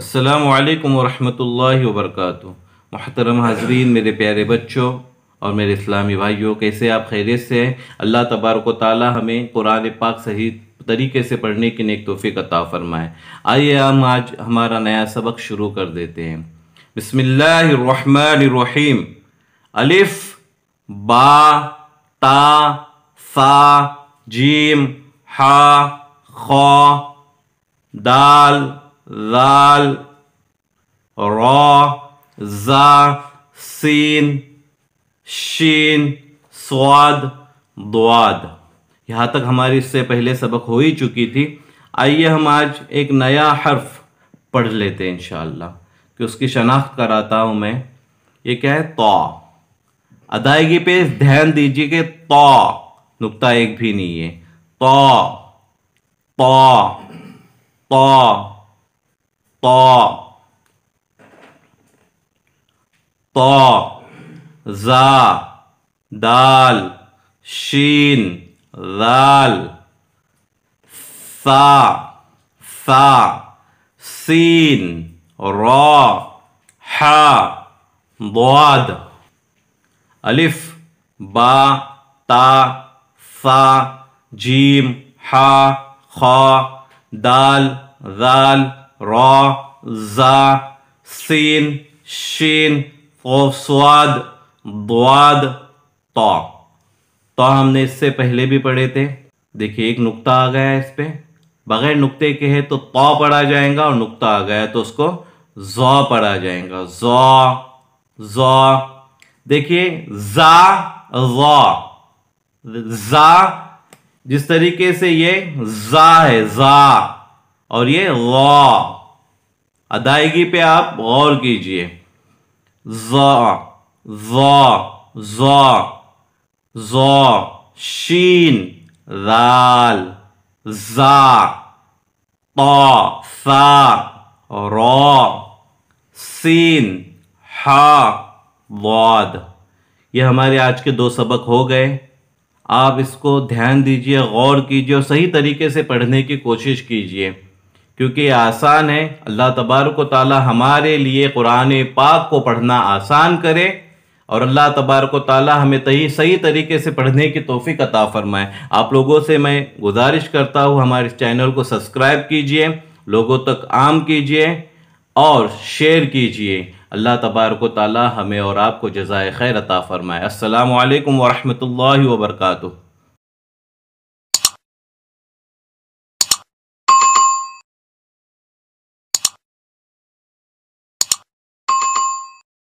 अल्लाम वरहमल वर्क महतरम हाजरीन मेरे प्यारे बच्चों और मेरे इस्लामी भाइयों कैसे आप खैरियत से हैं अल्लाह तबारक ताली हमें कुरान पाक सही तरीके से पढ़ने की नेक तोहफे अता फ़रमाए आइए हम आज हमारा नया सबक शुरू कर देते हैं बसमीम अलिफ बा ता सा जीम हा खा दाल दाल रॉ जा सीन शीन स्वाद द्वाद यहाँ तक हमारी इससे पहले सबक हो ही चुकी थी आइए हम आज एक नया हर्फ पढ़ लेते हैं इन कि उसकी शनाख्त कराता हूँ मैं ये क्या है तो अदायगी पे ध्यान दीजिए कि तो नुकता एक भी नहीं है तो तो तो طا طا ذا دال شين ذال ثا ثا سين را حا ضاد ألف با تا ثا جيم حا خا دال ذال ra, za, sin, shin, fosuad, duad, ta. तो तो हमने इससे पहले भी पढ़े थे देखिए एक नुक्ता आ गया है इस पे बगैर नुक्ते के है तो तो पढ़ा जाएगा और नुक्ता आ गया है तो उसको जो पढ़ा जाएगा जो जो देखिए जा जो जा जिस तरीके से ये जा है जा और ये गौ अदायगी पे आप गौर कीजिए शीन राल जा सा रॉ सीन हा वाद ये हमारे आज के दो सबक हो गए आप इसको ध्यान दीजिए गौर कीजिए और सही तरीके से पढ़ने की कोशिश कीजिए क्योंकि आसान है अल्लाह तबारक ताली हमारे लिए कुरान पाक को पढ़ना आसान करे और अल्लाह तबारक ताली हमें तही सही तरीके से पढ़ने की तोफ़ी अता फ़रमाए आप लोगों से मैं गुजारिश करता हूँ हमारे इस चैनल को सब्सक्राइब कीजिए लोगों तक आम कीजिए और शेयर कीजिए अल्लाह तबारक ताली हमें और आपको जजाय खैर अता फ़रमाए असल वरहमल वर्का